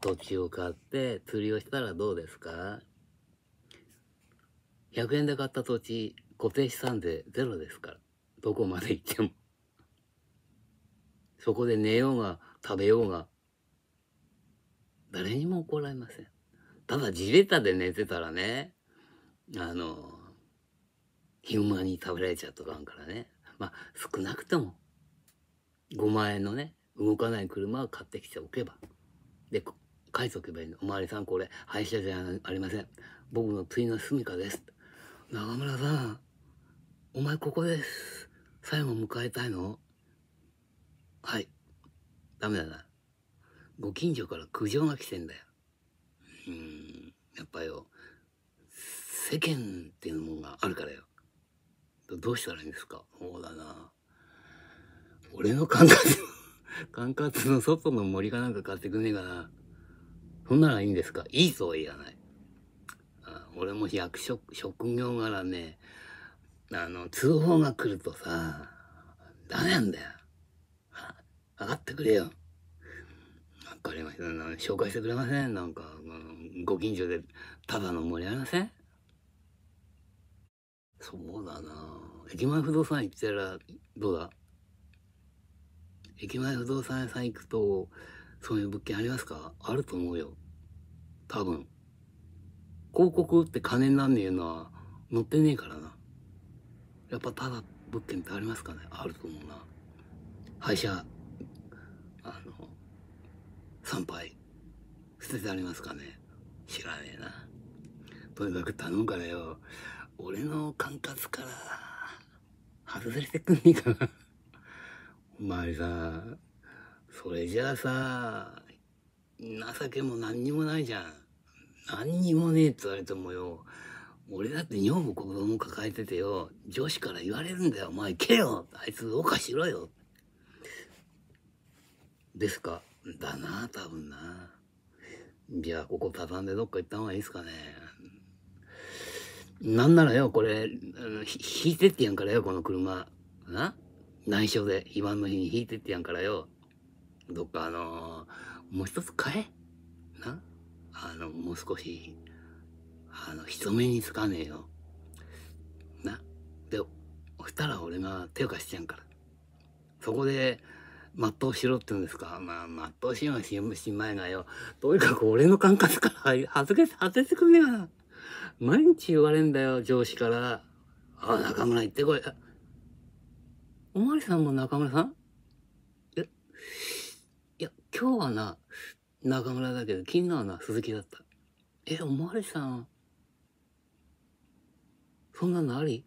土地を買って釣りをしたらどうですか ?100 円で買った土地、固定資産税ゼロですから。どこまで行っても。そこで寝ようが食べようが、誰にも怒られません。ただ地べたで寝てたらね、あの、ヒグマに食べられちゃうとかんからね。まあ、少なくとも、5万円のね、動かない車を買ってきておけば。で、書いとけばいいの。おまわりさん、これ、廃車じゃありません。僕の次の住処です。中村さん、お前ここです。最後迎えたいのはい。ダメだな。ご近所から苦情が来てんだよ。うん、やっぱよ、世間っていうものがあるからよ。どうしたらいいんですかそうだな。俺の管轄管轄の外の森かなんか買ってくんねえかな。そんならいいんですかいいとは言わない。俺も役職、職業柄ね、あの、通報が来るとさ、ダメなんだよ。上がってくれよ。わかりました。紹介してくれませんなんか、ご近所でただの盛り合いませんそうだな駅前不動産行ったらどうだ駅前不動産屋さん行くとそういう物件ありますかあると思うよ。多分。広告って金になんねえのは載ってねえからな。やっぱただ物件ってありますかねあると思うな。廃車、あの、参拝、捨ててありますかね知らねえな。とにかく頼むからよ。俺の管轄から、外れてくんねえかな。お前さ、それじゃあさ、情けも何にもないじゃん。何にもねえって言われてもよ、俺だって女房子供抱えててよ、女子から言われるんだよ、お前行けよあいつどうかしろよですかだな、多分な。じゃあ、ここ畳んでどっか行った方がいいですかね。なんならよ、これ、引いてってやんからよ、この車。な内緒で、非番の日に引いてってやんからよ。どっかあのー、もう一つ買えなあの、もう少し、あの、人目につかねえよ。な。で、そしたら俺が手を貸しちゃうから。そこで、全うしろって言うんですか。まあ、全うしようししまいがよ。とにかく俺の管轄から外れ、外れてくんねえかな。毎日言われんだよ、上司から。あ、中村行ってこい。おまりさんも中村さんえ今日はな、中村だけど、昨日はな、鈴木だった。え、おまわりさん、そんなのあり